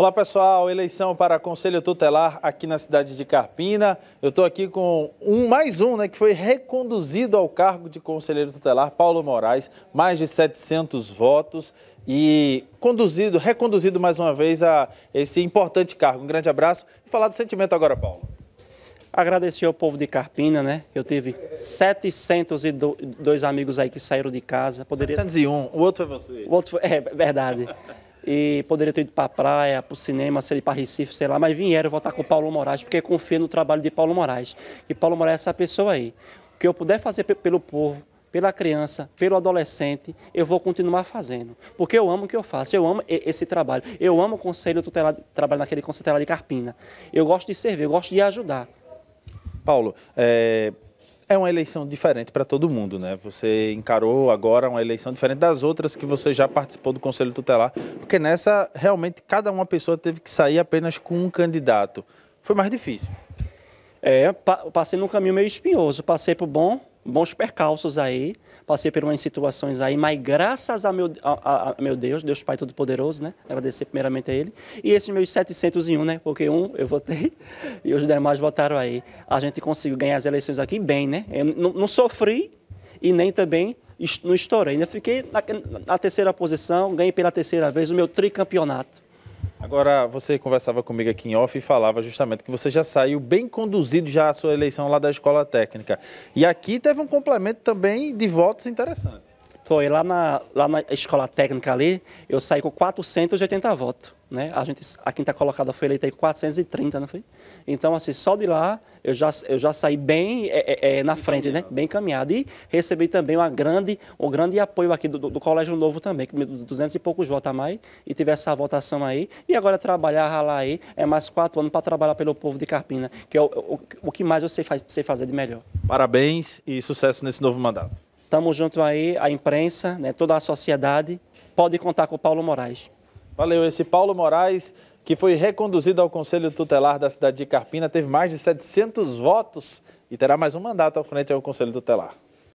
Olá pessoal, eleição para Conselho Tutelar aqui na cidade de Carpina. Eu estou aqui com um mais um, né, que foi reconduzido ao cargo de Conselheiro Tutelar, Paulo Moraes, mais de 700 votos e conduzido, reconduzido mais uma vez a esse importante cargo. Um grande abraço e falar do sentimento agora, Paulo. Agradecer ao povo de Carpina, né? Eu tive 702 amigos aí que saíram de casa. Poderia... 701, o outro é você. O outro é verdade e poderia ter ido para a praia, para o cinema, sei lá, para Recife, sei lá, mas vieram votar com Paulo Moraes, porque confia no trabalho de Paulo Moraes. E Paulo Moraes é essa pessoa aí. O que eu puder fazer pelo povo, pela criança, pelo adolescente, eu vou continuar fazendo. Porque eu amo o que eu faço, eu amo esse trabalho. Eu amo o conselho tutelar, trabalho naquele conselho tutelar de Carpina. Eu gosto de servir, eu gosto de ajudar. Paulo, é, é uma eleição diferente para todo mundo, né? Você encarou agora uma eleição diferente das outras que você já participou do Conselho Tutelar, porque nessa realmente cada uma pessoa teve que sair apenas com um candidato. Foi mais difícil. É, passei num caminho meio espinhoso. Passei para o bom, bons percalços aí, passei por umas situações aí, mas graças a meu, a, a, a meu Deus, Deus Pai Todo-Poderoso, né? Agradecer primeiramente a Ele. E esses meus 701, né? Porque um eu votei e os demais votaram aí. A gente conseguiu ganhar as eleições aqui bem, né? Eu não, sofri e nem também não estourei. Ainda fiquei na, na terceira posição, ganhei pela terceira vez o meu tricampeonato. Agora, você conversava comigo aqui em off e falava justamente que você já saiu bem conduzido já a sua eleição lá da escola técnica. E aqui teve um complemento também de votos interessante. Foi lá na, lá na escola técnica ali, eu saí com 480 votos. Né? A, gente, a quinta colocada foi eleita com 430, não foi? Então, assim, só de lá eu já, eu já saí bem é, é, é na bem frente, né? caminhado. né? Bem caminhado. E recebi também uma grande, um grande apoio aqui do, do Colégio Novo também, com 200 e poucos votos a mais, e tive essa votação aí. E agora trabalhar, ralar aí, é mais quatro anos para trabalhar pelo povo de Carpina, que é o, o, o que mais eu sei, faz, sei fazer de melhor. Parabéns e sucesso nesse novo mandato. Estamos junto aí, a imprensa, né, toda a sociedade. Pode contar com o Paulo Moraes. Valeu, esse Paulo Moraes, que foi reconduzido ao Conselho Tutelar da cidade de Carpina, teve mais de 700 votos e terá mais um mandato à frente ao Conselho Tutelar.